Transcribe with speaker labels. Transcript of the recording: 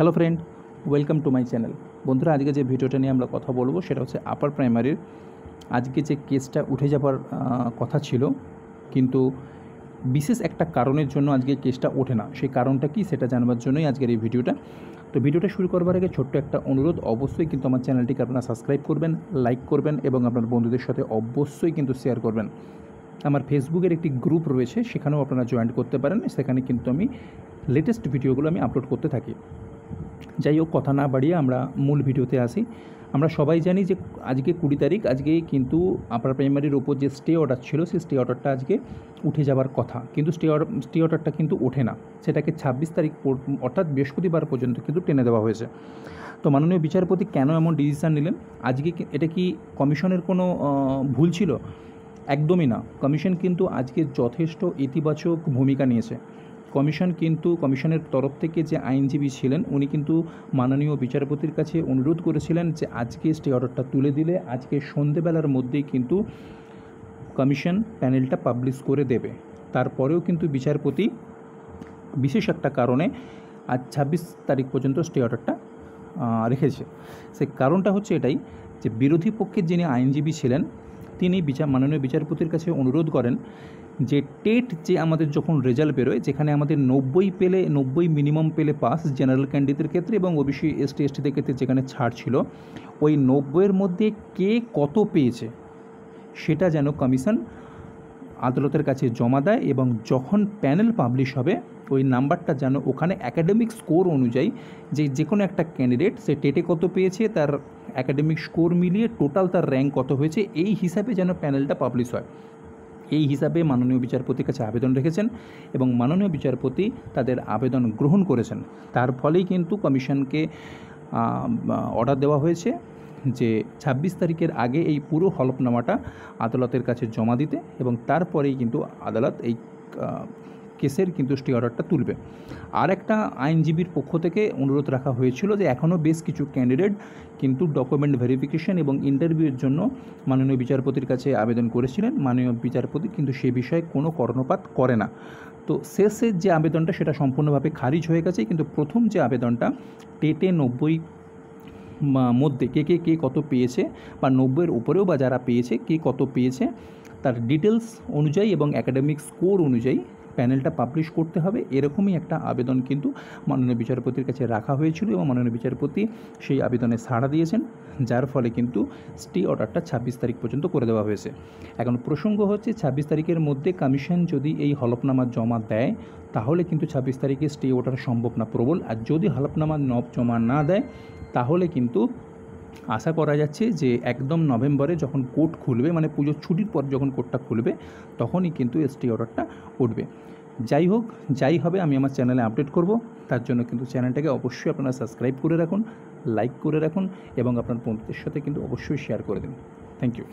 Speaker 1: hello friend welcome to my channel বন্ধুরা আজকে যে ভিডিওটা নিয়ে আমরা কথা বলবো সেটা হচ্ছে আপার প্রাইমারির আজকে যে কেসটা উঠে যাবার কথা ছিল কিন্তু বিশেষ একটা কারণের জন্য আজকে কেসটা ওঠে না সেই কারণটা কি সেটা জানবার জন্যই আজকের এই ভিডিওটা তো ভিডিওটা শুরু করবার আগে ছোট্ট একটা অনুরোধ অবশ্যই কিন্তু আমার চ্যানেলটিকে আপনারা সাবস্ক্রাইব করবেন লাইক করবেন এবং আপনার বন্ধুদের সাথে অবশ্যই কিন্তু শেয়ার করবেন আমার ফেসবুকের একটি গ্রুপ রয়েছে সেখানেও আপনারা জয়েন করতে পারেন সেখানে কিন্তু আমি লেটেস্ট ভিডিওগুলো আমি আপলোড করতে থাকি যাই হোক কথা না বাড়িয়ে আমরা মূল ভিডিওতে আসি আমরা সবাই জানি যে আজকে কুড়ি তারিখ আজকে কিন্তু আপার প্রাইমারির ওপর যে স্টে অর্ডার ছিল সেই স্টে অর্ডারটা আজকে উঠে যাওয়ার কথা কিন্তু স্টে অর্ডার স্টে অর্ডারটা কিন্তু ওঠে না সেটাকে ছাব্বিশ তারিখ অর্থাৎ বৃহস্পতিবার পর্যন্ত কিন্তু টেনে দেওয়া হয়েছে তো মাননীয় বিচারপতি কেন এমন ডিসিশান নিলেন আজকে এটা কি কমিশনের কোনো ভুল ছিল একদমই না কমিশন কিন্তু আজকে যথেষ্ট ইতিবাচক ভূমিকা নিয়েছে কমিশন কিন্তু কমিশনের তরফ থেকে যে আইনজীবী ছিলেন উনি কিন্তু মাননীয় বিচারপতির কাছে অনুরোধ করেছিলেন যে আজকে স্টে অর্ডারটা তুলে দিলে আজকে সন্ধেবেলার মধ্যেই কিন্তু কমিশন প্যানেলটা পাবলিশ করে দেবে তারপরেও কিন্তু বিচারপতি বিশেষ একটা কারণে আজ ছাব্বিশ তারিখ পর্যন্ত স্টে অর্ডারটা রেখেছে সে কারণটা হচ্ছে এটাই যে বিরোধী পক্ষের যিনি আইনজীবী ছিলেন তিনি বিচার মাননীয় বিচারপতির কাছে অনুরোধ করেন যে টেট যে আমাদের যখন রেজাল্ট বেরোয় যেখানে আমাদের নব্বই পেলে নব্বই মিনিমাম পেলে পাস জেনারেল ক্যান্ডিডেটদের ক্ষেত্রে এবং ওবিসি এসটি এসটিদের ক্ষেত্রে যেখানে ছাড় ছিল ওই নব্বইয়ের মধ্যে কে কত পেয়েছে সেটা যেন কমিশন আদালতের কাছে জমা দেয় এবং যখন প্যানেল পাবলিশ হবে ওই নাম্বারটা যেন ওখানে অ্যাকাডেমিক স্কোর অনুযায়ী যে যে কোনো একটা ক্যান্ডিডেট সে টেটে কত পেয়েছে তার অ্যাকাডেমিক স্কোর মিলিয়ে টোটাল তার র্যাঙ্ক কত হয়েছে এই হিসাবে যেন প্যানেলটা পাবলিশ হয় এই হিসাবে মাননীয় বিচারপতির কাছে আবেদন রেখেছেন এবং মাননীয় বিচারপতি তাদের আবেদন গ্রহণ করেছেন তার ফলেই কিন্তু কমিশনকে অর্ডার দেওয়া হয়েছে যে ২৬ তারিখের আগে এই পুরো হলফনামাটা আদালতের কাছে জমা দিতে এবং তারপরেই কিন্তু আদালত এই কেসের কিন্তু স্টে অর্ডারটা তুলবে আর একটা আইনজীবীর পক্ষ থেকে অনুরোধ রাখা হয়েছিল যে এখনও বেশ কিছু ক্যান্ডিডেট কিন্তু ডকুমেন্ট ভেরিফিকেশন এবং ইন্টারভিউয়ের জন্য মাননীয় বিচারপতির কাছে আবেদন করেছিলেন মাননীয় বিচারপতি কিন্তু সে বিষয়ে কোনো কর্ণপাত করে না তো শেষের যে আবেদনটা সেটা সম্পূর্ণভাবে খারিজ হয়ে গেছে কিন্তু প্রথম যে আবেদনটা টেটে নব্বই মধ্যে কে কে কে কত পেয়েছে বা নব্বইয়ের উপরেও বা যারা পেয়েছে কে কত পেয়েছে তার ডিটেলস অনুযায়ী এবং অ্যাকাডেমিক স্কোর অনুযায়ী প্যানেলটা পাবলিশ করতে হবে এরকমই একটা আবেদন কিন্তু মাননীয় বিচারপতির কাছে রাখা হয়েছিল এবং মাননীয় বিচারপতি সেই আবেদনে সাড়া দিয়েছেন যার ফলে কিন্তু স্টে অর্ডারটা ছাব্বিশ তারিখ পর্যন্ত করে দেওয়া হয়েছে এখন প্রসঙ্গ হচ্ছে ছাব্বিশ তারিখের মধ্যে কমিশন যদি এই হলফনামা জমা দেয় তাহলে কিন্তু ছাব্বিশ তারিখে স্টে অর্ডার সম্ভব না প্রবল আর যদি হলফনামা জমা না দেয় তাহলে কিন্তু আশা করা যাচ্ছে যে একদম নভেম্বরে যখন কোর্ট খুলবে মানে পুজোর ছুটির পর যখন কোর্টটা খুলবে তখনই কিন্তু এসটি অর্ডারটা উঠবে যাই হোক যাই হবে আমি আমার চ্যানেলে আপডেট করব তার জন্য কিন্তু চ্যানেলটাকে অবশ্যই আপনারা সাবস্ক্রাইব করে রাখুন লাইক করে রাখুন এবং আপনার বন্ধুদের সাথে কিন্তু অবশ্যই শেয়ার করে দিন থ্যাংক ইউ